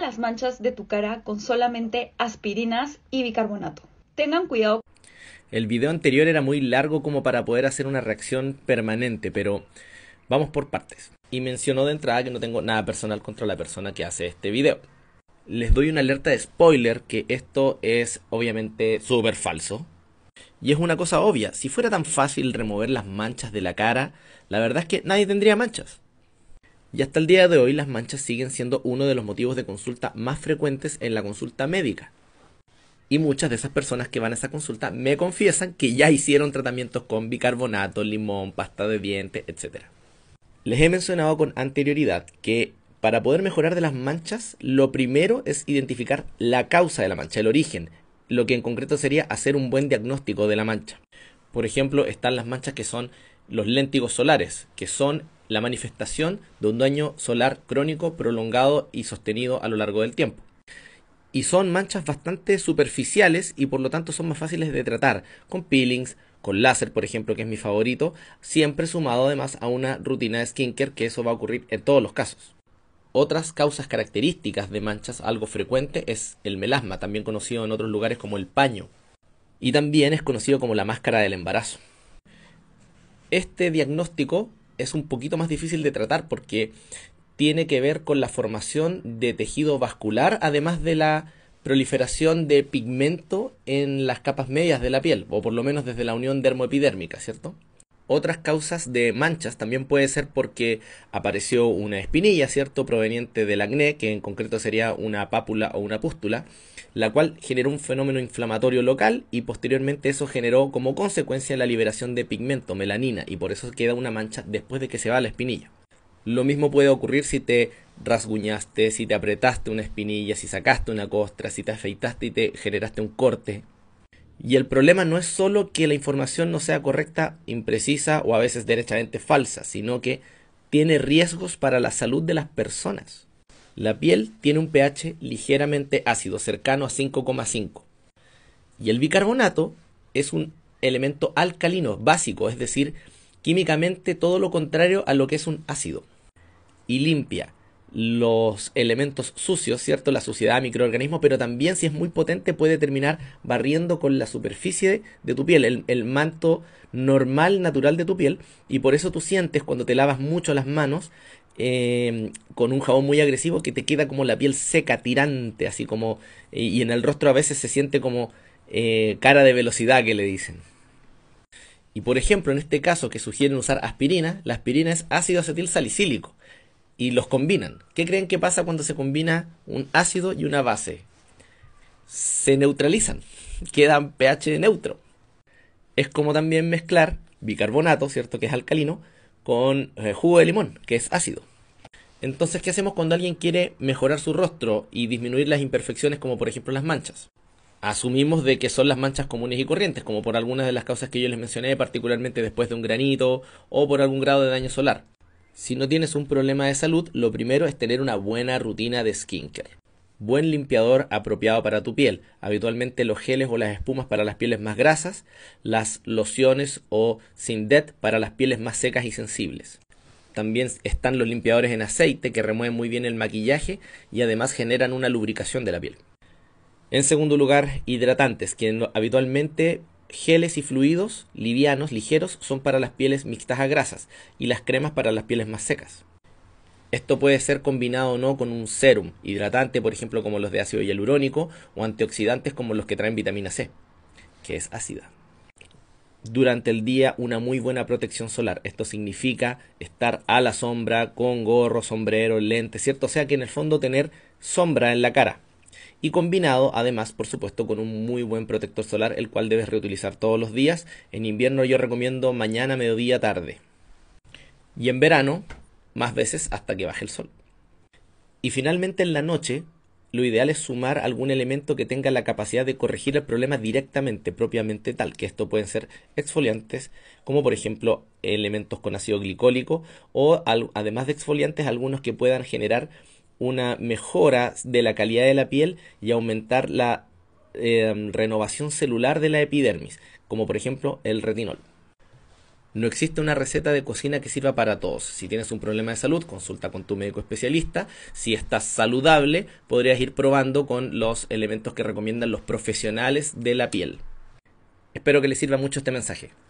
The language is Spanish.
las manchas de tu cara con solamente aspirinas y bicarbonato. Tengan cuidado. El video anterior era muy largo como para poder hacer una reacción permanente, pero vamos por partes. Y mencionó de entrada que no tengo nada personal contra la persona que hace este video. Les doy una alerta de spoiler que esto es obviamente súper falso. Y es una cosa obvia, si fuera tan fácil remover las manchas de la cara, la verdad es que nadie tendría manchas. Y hasta el día de hoy las manchas siguen siendo uno de los motivos de consulta más frecuentes en la consulta médica. Y muchas de esas personas que van a esa consulta me confiesan que ya hicieron tratamientos con bicarbonato, limón, pasta de dientes, etc. Les he mencionado con anterioridad que para poder mejorar de las manchas, lo primero es identificar la causa de la mancha, el origen, lo que en concreto sería hacer un buen diagnóstico de la mancha. Por ejemplo, están las manchas que son los léntigos solares, que son la manifestación de un daño solar crónico, prolongado y sostenido a lo largo del tiempo. Y son manchas bastante superficiales y por lo tanto son más fáciles de tratar con peelings, con láser, por ejemplo, que es mi favorito, siempre sumado además a una rutina de skincare, que eso va a ocurrir en todos los casos. Otras causas características de manchas algo frecuente es el melasma, también conocido en otros lugares como el paño, y también es conocido como la máscara del embarazo. Este diagnóstico es un poquito más difícil de tratar porque tiene que ver con la formación de tejido vascular, además de la proliferación de pigmento en las capas medias de la piel, o por lo menos desde la unión dermoepidérmica, ¿cierto? Otras causas de manchas también puede ser porque apareció una espinilla, ¿cierto? Proveniente del acné, que en concreto sería una pápula o una pústula, la cual generó un fenómeno inflamatorio local y posteriormente eso generó como consecuencia la liberación de pigmento, melanina, y por eso queda una mancha después de que se va la espinilla. Lo mismo puede ocurrir si te rasguñaste, si te apretaste una espinilla, si sacaste una costra, si te afeitaste y te generaste un corte, y el problema no es solo que la información no sea correcta, imprecisa o a veces derechamente falsa, sino que tiene riesgos para la salud de las personas. La piel tiene un pH ligeramente ácido, cercano a 5,5. Y el bicarbonato es un elemento alcalino, básico, es decir, químicamente todo lo contrario a lo que es un ácido. Y limpia, los elementos sucios, ¿cierto? La suciedad, microorganismos, pero también si es muy potente puede terminar barriendo con la superficie de, tu piel, el, manto normal, natural de tu piel, y por eso tú sientes cuando te lavas mucho las manos em, con un jabón muy agresivo que te queda como la piel seca, tirante, así como, y, en el rostro a veces se siente como eh, cara de velocidad que le dicen. Y por ejemplo, en este caso que sugieren usar aspirina, la aspirina es ácido acetil salicílico y los combinan. ¿Qué creen que pasa cuando se combina un ácido y una base? Se neutralizan, quedan pH neutro. Es como también mezclar bicarbonato, ¿cierto? Que es alcalino, con eh, jugo de limón, que es ácido. Entonces, ¿qué hacemos cuando alguien quiere mejorar su rostro y disminuir las imperfecciones como por ejemplo las manchas? Asumimos de que son las manchas comunes y corrientes, como por algunas de las causas que yo les mencioné, particularmente después de un granito o por algún grado de daño solar. Si no tienes un problema de salud, lo primero es tener una buena rutina de skincare. Buen limpiador apropiado para tu piel, habitualmente los geles o las espumas para las pieles más grasas, las lociones o Sindet para las pieles más secas y sensibles. También están los limpiadores en aceite que remueven muy bien el maquillaje y además generan una lubricación de la piel. En segundo lugar, hidratantes, que habitualmente geles y fluidos livianos, ligeros, son para las pieles mixtas a grasas y las cremas para las pieles más secas. Esto puede ser combinado o no con un serum hidratante, por ejemplo, como los de ácido hialurónico, o antioxidantes como los que traen vitamina C, que es ácida. Durante el día una muy buena protección solar. Esto significa estar a la sombra, con gorro, sombrero, lente, ¿cierto? O sea que en el fondo tener sombra en la cara y combinado además por supuesto con un muy buen protector solar el cual debes reutilizar todos los días. En invierno yo recomiendo mañana, mediodía, tarde. Y en verano, más veces hasta que baje el sol. Y finalmente en la noche, lo ideal es sumar algún elemento que tenga la capacidad de corregir el problema directamente, propiamente tal, que esto pueden ser exfoliantes, como por ejemplo elementos con ácido glicólico, o además de exfoliantes, algunos que puedan generar una mejora de la calidad de la piel y aumentar la em, renovación celular de la epidermis, como por ejemplo el retinol. No existe una receta de cocina que sirva para todos. Si tienes un problema de salud, consulta con tu médico especialista. Si estás saludable, podrías ir probando con los elementos que recomiendan los profesionales de la piel. Espero que les sirva mucho este mensaje.